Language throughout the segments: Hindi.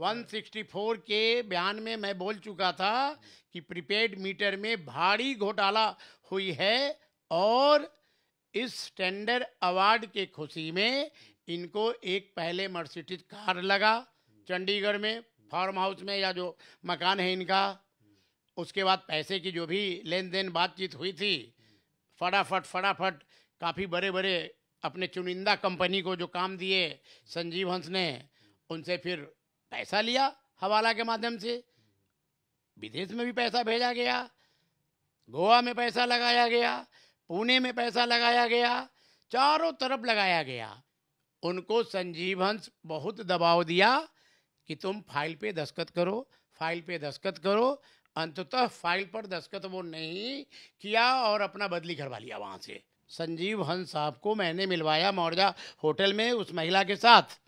164 के बयान में मैं बोल चुका था कि प्रीपेड मीटर में भारी घोटाला हुई है और इस टेंडर अवार्ड के खुशी में इनको एक पहले मर्सिडीज कार लगा चंडीगढ़ में फार्म हाउस में या जो मकान है इनका उसके बाद पैसे की जो भी लेन देन बातचीत हुई थी फटाफट फटाफट काफ़ी बड़े बड़े अपने चुनिंदा कंपनी को जो काम दिए संजीव हंस ने उनसे फिर पैसा लिया हवाला के माध्यम से विदेश में भी पैसा भेजा गया गोवा में पैसा लगाया गया पुणे में पैसा लगाया गया चारों तरफ लगाया गया उनको संजीव हंस बहुत दबाव दिया कि तुम फाइल पे दस्खत करो फाइल पे दस्खत करो अंततः फाइल पर दस्खत वो नहीं किया और अपना बदली करवा लिया वहाँ से संजीव हंस साहब को मैंने मिलवाया मौर्जा होटल में उस महिला के साथ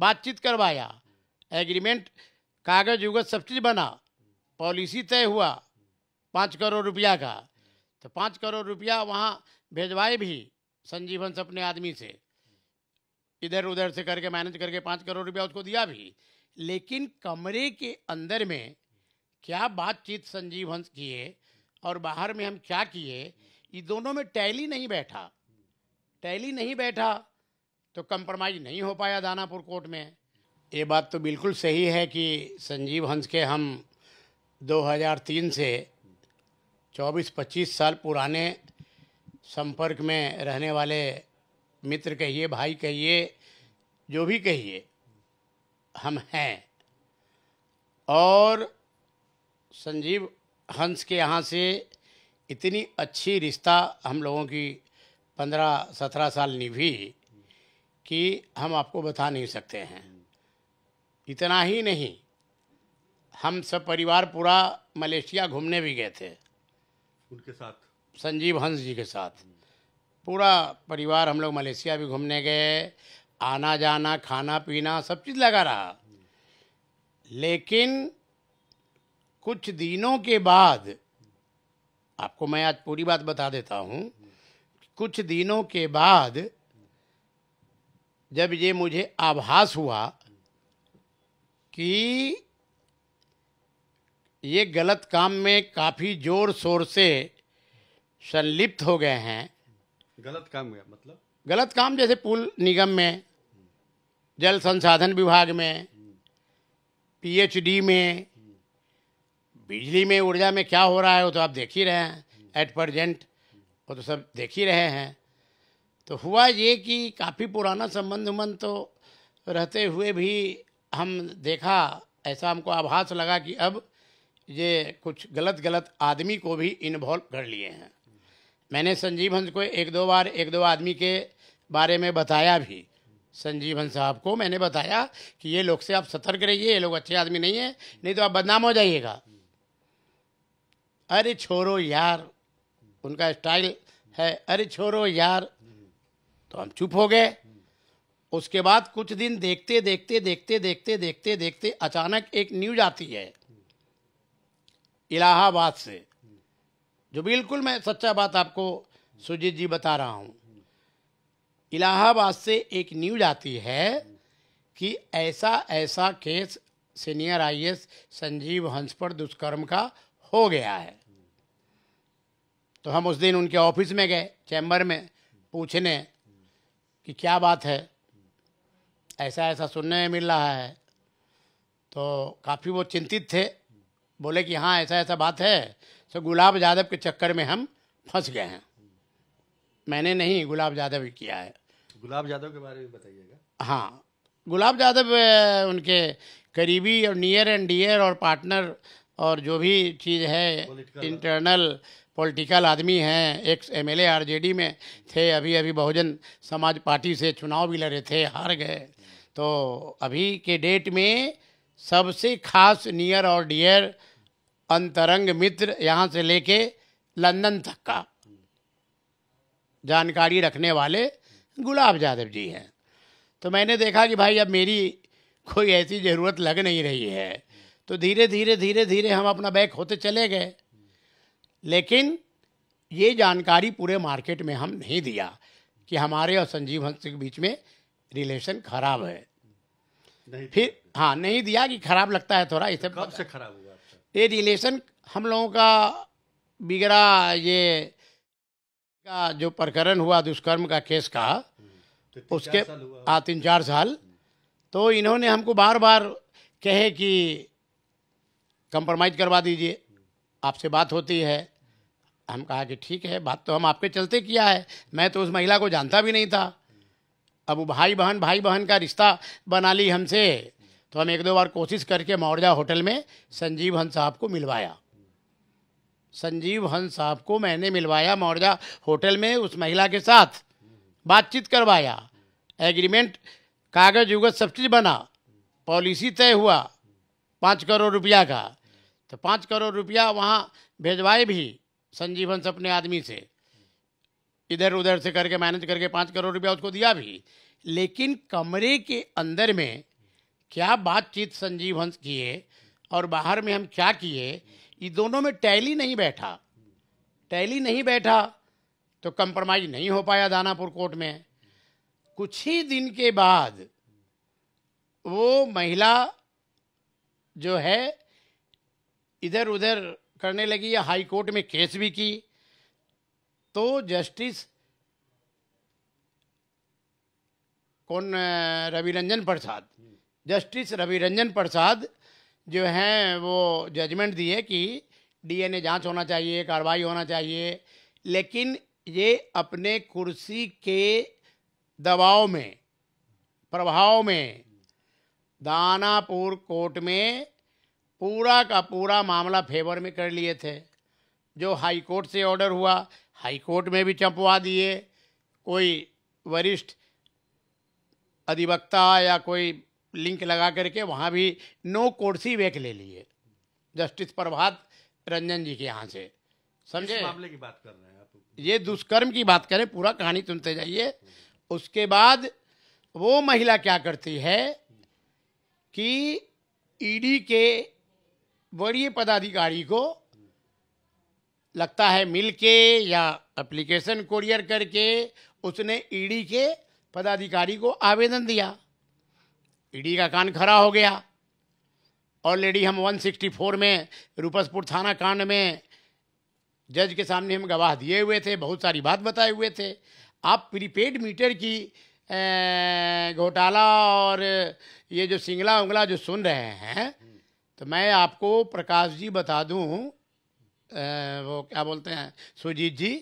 बातचीत करवाया एग्रीमेंट कागज उगज सब चीज़ बना पॉलिसी तय हुआ पाँच करोड़ रुपया का तो पाँच करोड़ रुपया वहाँ भेजवाए भी संजीवन से अपने आदमी से इधर उधर से करके मैनेज करके पाँच करोड़ रुपया उसको दिया भी लेकिन कमरे के अंदर में क्या बातचीत संजीव हंस किए और बाहर में हम क्या किए ये दोनों में टैली नहीं बैठा टैली नहीं बैठा तो कंप्रोमाइज़ नहीं हो पाया दानापुर कोर्ट में ये बात तो बिल्कुल सही है कि संजीव हंस के हम 2003 से 24-25 साल पुराने संपर्क में रहने वाले मित्र कहिए भाई कहिए जो भी कहिए हम हैं और संजीव हंस के यहाँ से इतनी अच्छी रिश्ता हम लोगों की पंद्रह सत्रह साल निभी कि हम आपको बता नहीं सकते हैं इतना ही नहीं हम सब परिवार पूरा मलेशिया घूमने भी गए थे उनके साथ संजीव हंस जी के साथ पूरा परिवार हम लोग मलेशिया भी घूमने गए आना जाना खाना पीना सब चीज़ लगा रहा लेकिन कुछ दिनों के बाद आपको मैं आज पूरी बात बता देता हूँ कुछ दिनों के बाद जब ये मुझे आभास हुआ कि ये गलत काम में काफ़ी जोर शोर से संलिप्त हो गए हैं गलत काम मतलब गलत काम जैसे पुल निगम में जल संसाधन विभाग में पीएचडी में बिजली में ऊर्जा में क्या हो रहा है वो तो आप देख ही रहे हैं एट प्रजेंट वो तो सब देख ही रहे हैं तो हुआ ये कि काफ़ी पुराना संबंध उमंद तो रहते हुए भी हम देखा ऐसा हमको आभास लगा कि अब ये कुछ गलत गलत आदमी को भी इन्वॉल्व कर लिए हैं मैंने संजीव हंस को एक दो बार एक दो आदमी के बारे में बताया भी संजीव हंस साहब को मैंने बताया कि ये लोग से आप सतर्क रहिए ये लोग अच्छे आदमी नहीं है नहीं तो आप बदनाम हो जाइएगा अरे छोरो यार उनका स्टाइल है अरे छोरो यार तो हम चुप हो गए उसके बाद कुछ दिन देखते देखते देखते देखते देखते देखते अचानक एक न्यूज आती है इलाहाबाद से जो बिल्कुल मैं सच्चा बात आपको सुजीत जी बता रहा हूँ इलाहाबाद से एक न्यूज आती है कि ऐसा ऐसा केस सीनियर आईएएस संजीव हंस पर दुष्कर्म का हो गया है तो हम उस दिन उनके ऑफिस में गए चैम्बर में पूछने कि क्या बात है ऐसा ऐसा सुनने में मिल रहा है तो काफ़ी वो चिंतित थे बोले कि हाँ ऐसा ऐसा बात है सो तो गुलाब यादव के चक्कर में हम फंस गए हैं मैंने नहीं गुलाब यादव ही किया है गुलाब यादव के बारे में बताइएगा हाँ गुलाब यादव उनके करीबी और नियर एंड डियर और पार्टनर और जो भी चीज़ है इंटरनल पॉलिटिकल आदमी हैं एक्स एम एल आरजेडी में थे अभी अभी बहुजन समाज पार्टी से चुनाव भी लड़े थे हार गए तो अभी के डेट में सबसे खास नियर और डियर अंतरंग मित्र यहाँ से लेके लंदन तक का जानकारी रखने वाले गुलाब यादव जी हैं तो मैंने देखा कि भाई अब मेरी कोई ऐसी ज़रूरत लग नहीं रही है तो धीरे धीरे धीरे धीरे हम अपना बैक होते चले गए लेकिन ये जानकारी पूरे मार्केट में हम नहीं दिया कि हमारे और संजीव हंस के बीच में रिलेशन खराब है नहीं फिर हाँ नहीं दिया कि खराब लगता है थोड़ा इसे कब से खराब हुआ ये रिलेशन हम लोगों का बिगड़ा ये का जो प्रकरण हुआ दुष्कर्म का केस का हम्म, तो उसके हाँ तीन चार साल तो इन्होंने हमको बार बार कहे कि कंप्रोमाइज़ करवा दीजिए आपसे बात होती है हम कहा कि ठीक है बात तो हम आपके चलते किया है मैं तो उस महिला को जानता भी नहीं था अब वो भाई बहन भाई बहन का रिश्ता बना ली हमसे तो हम एक दो बार कोशिश करके मौर्जा होटल में संजीव हंस साहब को मिलवाया संजीव हंस साहब को मैंने मिलवाया मौर्जा होटल में उस महिला के साथ बातचीत करवाया एग्रीमेंट कागज उगज सब चीज़ बना पॉलिसी तय हुआ पाँच करोड़ रुपया का तो पाँच करोड़ रुपया वहाँ भेजवाए भी संजीव हंस अपने आदमी से इधर उधर से करके मैनेज करके पाँच करोड़ रुपया उसको दिया भी लेकिन कमरे के अंदर में क्या बातचीत संजीव हंस किए और बाहर में हम क्या किए ये दोनों में टैली नहीं बैठा टैली नहीं बैठा तो कंप्रोमाइज नहीं हो पाया दानापुर कोर्ट में कुछ ही दिन के बाद वो महिला जो है इधर उधर करने लगी या हाई कोर्ट में केस भी की तो जस्टिस कौन रवि रंजन प्रसाद जस्टिस रवि रंजन प्रसाद जो हैं वो जजमेंट दिए कि डीएनए जांच होना चाहिए कार्रवाई होना चाहिए लेकिन ये अपने कुर्सी के दबाव में प्रभाव में दानापुर कोर्ट में पूरा का पूरा मामला फेवर में कर लिए थे जो हाई कोर्ट से ऑर्डर हुआ हाईकोर्ट में भी चंपवा दिए कोई वरिष्ठ अधिवक्ता या कोई लिंक लगा करके वहाँ भी नो कोर्सी वेक ले लिए जस्टिस प्रभात रंजन जी के यहाँ से समझे मामले की बात कर रहे हैं आप ये दुष्कर्म की बात करें पूरा कहानी सुनते जाइए उसके बाद वो महिला क्या करती है कि ईडी के वरीय पदाधिकारी को लगता है मिल के या एप्लीकेशन कोरियर करके उसने ईडी e के पदाधिकारी को आवेदन दिया ईडी e का कान खड़ा हो गया ऑलरेडी हम 164 में रूपसपुर थाना कांड में जज के सामने हम गवाह दिए हुए थे बहुत सारी बात बताए हुए थे आप प्रीपेड मीटर की घोटाला और ये जो सिंगला उंगला जो सुन रहे हैं तो मैं आपको प्रकाश जी बता दूं वो क्या बोलते हैं सुजीत जी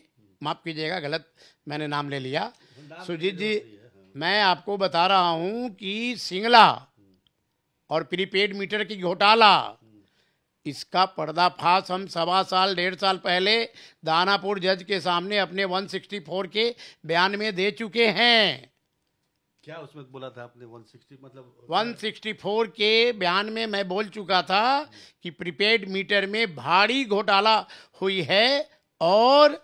माफ़ कीजिएगा गलत मैंने नाम ले लिया सुजीत जी मैं आपको बता रहा हूँ कि सिंगला और प्रीपेड मीटर की घोटाला इसका पर्दाफाश हम सवा साल डेढ़ साल पहले दानापुर जज के सामने अपने 164 के बयान में दे चुके हैं क्या उसमें बोला था आपने 160 मतलब 164 के बयान में मैं बोल चुका था कि प्रीपेड मीटर में भारी घोटाला हुई है और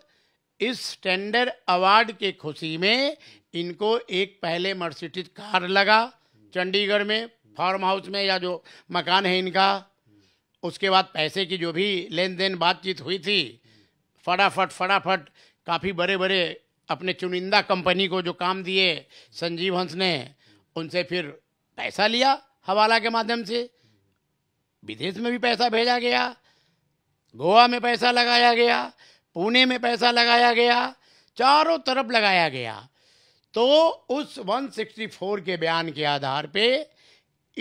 इस टेंडर अवार्ड के खुशी में इनको एक पहले मर्सिडीज कार लगा चंडीगढ़ में फार्म हाउस में या जो मकान है इनका उसके बाद पैसे की जो भी लेन देन बातचीत हुई थी फटाफट फटाफट काफ़ी बड़े बड़े अपने चुनिंदा कंपनी को जो काम दिए संजीव हंस ने उनसे फिर पैसा लिया हवाला के माध्यम से विदेश में भी पैसा भेजा गया गोवा में पैसा लगाया गया पुणे में पैसा लगाया गया चारों तरफ लगाया गया तो उस 164 के बयान के आधार पे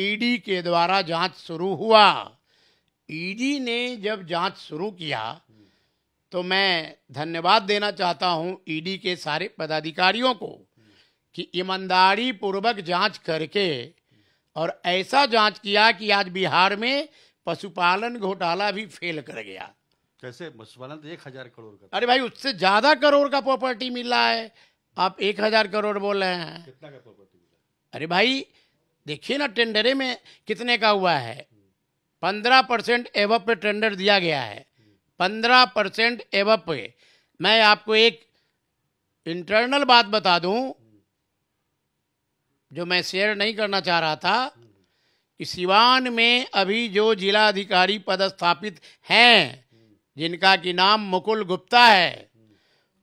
ईडी e के द्वारा जांच शुरू हुआ ईडी e ने जब जांच शुरू किया तो मैं धन्यवाद देना चाहता हूं ईडी e के सारे पदाधिकारियों को कि ईमानदारी पूर्वक जांच करके और ऐसा जांच किया कि आज बिहार में पशुपालन घोटाला भी फेल कर गया कैसे पशुपालन तो एक हजार करोड़ का अरे भाई उससे ज्यादा करोड़ का प्रॉपर्टी मिल रहा है आप एक हजार करोड़ बोल रहे हैं कितना का प्रॉपर्टी मिला अरे भाई देखिए ना टेंडरे में कितने का हुआ है पंद्रह परसेंट एवप पे टेंडर दिया गया है पंद्रह परसेंट एव पे मैं आपको एक इंटरनल बात बता दूं जो मैं शेयर नहीं करना चाह रहा था कि सिवान में अभी जो जिला अधिकारी पदस्थापित हैं जिनका कि नाम मुकुल गुप्ता है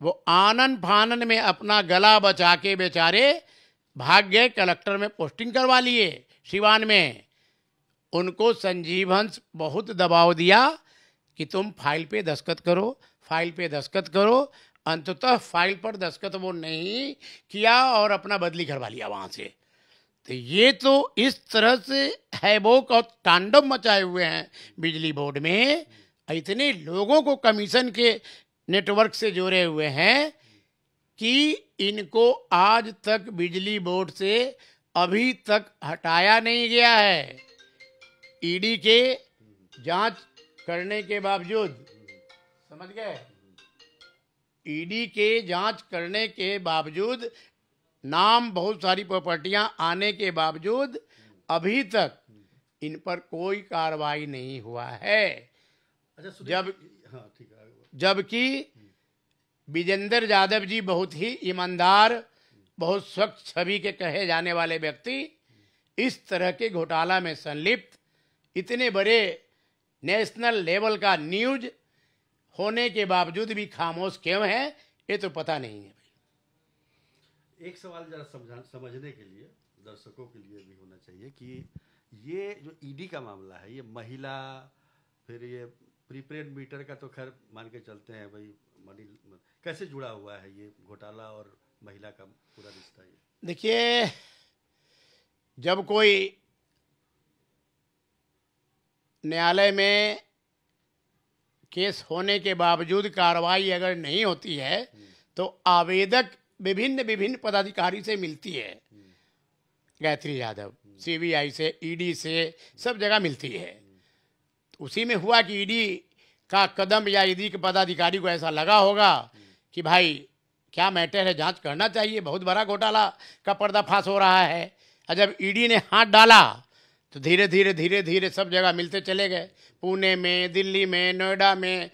वो आनन फानन में अपना गला बचा के बेचारे भाग गए कलेक्टर में पोस्टिंग करवा लिए सिवान में उनको संजीवंश बहुत दबाव दिया कि तुम फाइल पे दस्खत करो फाइल पे दस्तखत करो अंततः फाइल पर दस्तखत वो नहीं किया और अपना बदली करवा लिया वहाँ से तो ये तो इस तरह से हैबोक और तांडव मचाए हुए हैं बिजली बोर्ड में इतने लोगों को कमीशन के नेटवर्क से जोड़े हुए हैं कि इनको आज तक बिजली बोर्ड से अभी तक हटाया नहीं गया है ईडी के जांच करने के बावजूद समझ गए ईडी e के जांच करने के बावजूद नाम बहुत सारी प्रॉपर्टियां आने के बावजूद अभी तक इन पर कोई कार्रवाई नहीं हुआ है अच्छा जब हाँ ठीक है जबकि विजेंद्र यादव जी बहुत ही ईमानदार बहुत स्वच्छ छवि के कहे जाने वाले व्यक्ति इस तरह के घोटाला में संलिप्त इतने बड़े नेशनल लेवल का न्यूज होने के बावजूद भी खामोश क्यों है ये तो पता नहीं है भाई एक सवाल जरा समझा समझने के लिए दर्शकों के लिए भी होना चाहिए कि ये जो ईडी e का मामला है ये महिला फिर ये प्रीपेड मीटर का तो खैर मान के चलते हैं भाई मनी कैसे जुड़ा हुआ है ये घोटाला और महिला का पूरा रिश्ता ये देखिए जब कोई न्यायालय में केस होने के बावजूद कार्रवाई अगर नहीं होती है तो आवेदक विभिन्न विभिन्न पदाधिकारी से मिलती है गायत्री यादव सीबीआई से ईडी से सब जगह मिलती है उसी में हुआ कि ईडी का कदम या ईडी के पदाधिकारी को ऐसा लगा होगा कि भाई क्या मैटर है जांच करना चाहिए बहुत बड़ा घोटाला का पर्दाफाश हो रहा है और जब ईडी ने हाथ डाला तो धीरे धीरे धीरे धीरे सब जगह मिलते चले गए पुणे में दिल्ली में नोएडा में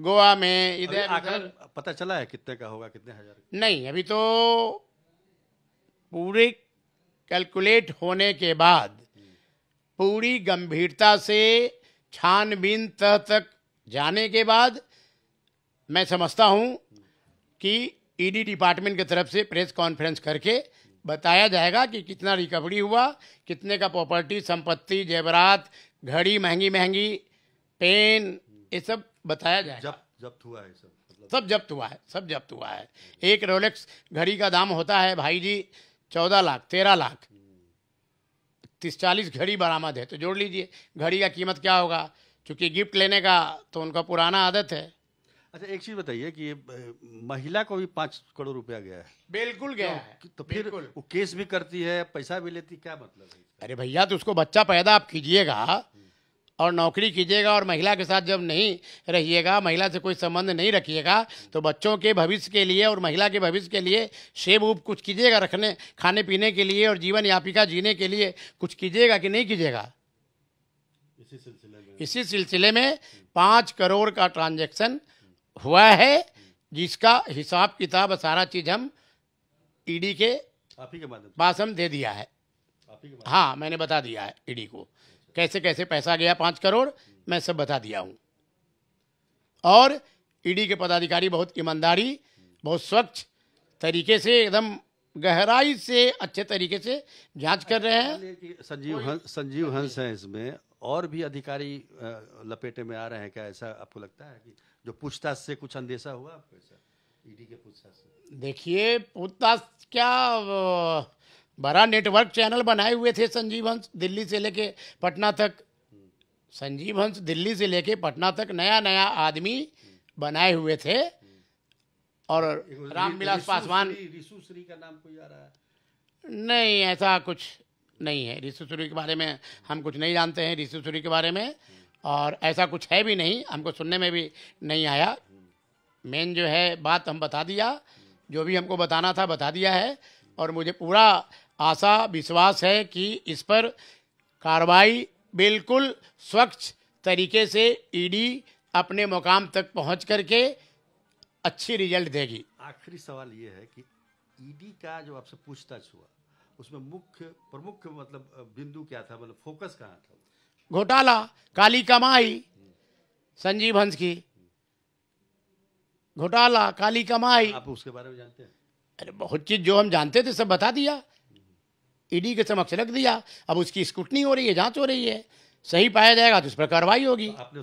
गोवा में इधर आकर पता चला है कितने का होगा कितने हजार नहीं अभी तो पूरे कैलकुलेट होने के बाद पूरी गंभीरता से छानबीन तह तक जाने के बाद मैं समझता हूँ कि ईडी e डिपार्टमेंट की तरफ से प्रेस कॉन्फ्रेंस करके बताया जाएगा कि कितना रिकवरी हुआ कितने का प्रॉपर्टी संपत्ति जेवरात घड़ी महंगी महंगी पेन ये सब बताया जाएगा जब्त जब्त हुआ है सब मतलब सब जब्त हुआ है सब जब्त हुआ है एक रोलेक्स घड़ी का दाम होता है भाई जी चौदह लाख तेरह लाख तीस चालीस घड़ी बरामद है तो जोड़ लीजिए घड़ी का कीमत क्या होगा क्योंकि गिफ्ट लेने का तो उनका पुराना आदत है अच्छा एक चीज बताइए कि महिला को भी पांच करोड़ रुपया गया है बिल्कुल गया है तो फिर वो केस भी करती है पैसा भी लेती क्या मतलब है अरे भैया तो उसको बच्चा पैदा आप कीजिएगा और नौकरी कीजिएगा और महिला के साथ जब नहीं रहिएगा महिला से कोई संबंध नहीं रखिएगा तो बच्चों के भविष्य के लिए और महिला के भविष्य के लिए सेब उब कुछ कीजिएगा रखने खाने पीने के लिए और जीवन यापिका जीने के लिए कुछ कीजिएगा कि नहीं कीजिएगा इसी सिलसिले में इसी सिलसिले में पाँच करोड़ का ट्रांजेक्शन हुआ है जिसका हिसाब किताब सारा चीज़ हम ईडी के पास हम दे दिया है हाँ मैंने बता दिया है ईडी को कैसे कैसे पैसा गया पाँच करोड़ मैं सब बता दिया हूँ और ईडी के पदाधिकारी बहुत ईमानदारी बहुत स्वच्छ तरीके से एकदम गहराई से अच्छे तरीके से जांच कर रहे हैं संजीव हंस संजीव हंस हैं इसमें और भी अधिकारी लपेटे में आ रहे हैं क्या ऐसा आपको लगता है कि जो पूछताछ से कुछ अंदेशा हुआ आपको ऐसा ईडी e के पूछताछ से देखिए पूछताछ क्या बड़ा नेटवर्क चैनल बनाए हुए थे संजीव हंस दिल्ली से लेके पटना तक संजीव हंस दिल्ली से लेके पटना तक नया नया आदमी बनाए हुए थे और रामविलास पासवान रिशु श्री का नाम कोई आ रहा है नहीं ऐसा कुछ नहीं है ऋषि सूरी के बारे में हम कुछ नहीं जानते हैं ऋषि सूरी के बारे में और ऐसा कुछ है भी नहीं हमको सुनने में भी नहीं आया मेन जो है बात हम बता दिया जो भी हमको बताना था बता दिया है और मुझे पूरा आशा विश्वास है कि इस पर कार्रवाई बिल्कुल स्वच्छ तरीके से ईडी अपने मुकाम तक पहुंच करके अच्छी रिजल्ट देगी आखिरी सवाल ये है कि ईडी का जो आपसे पूछताछ हुआ उसमें मुख्य प्रमुख मतलब बिंदु क्या था मतलब फोकस कहाँ था घोटाला काली कमाई संजीव हंस की घोटाला काली कमाई आप उसके बारे में जानते हैं अरे बहुत चीज जो हम जानते थे सब बता दिया ईडी के समक्ष रख दिया अब उसकी स्कूटनी हो रही है जांच हो रही है सही पाया जाएगा तो उस पर कार्रवाई होगी तो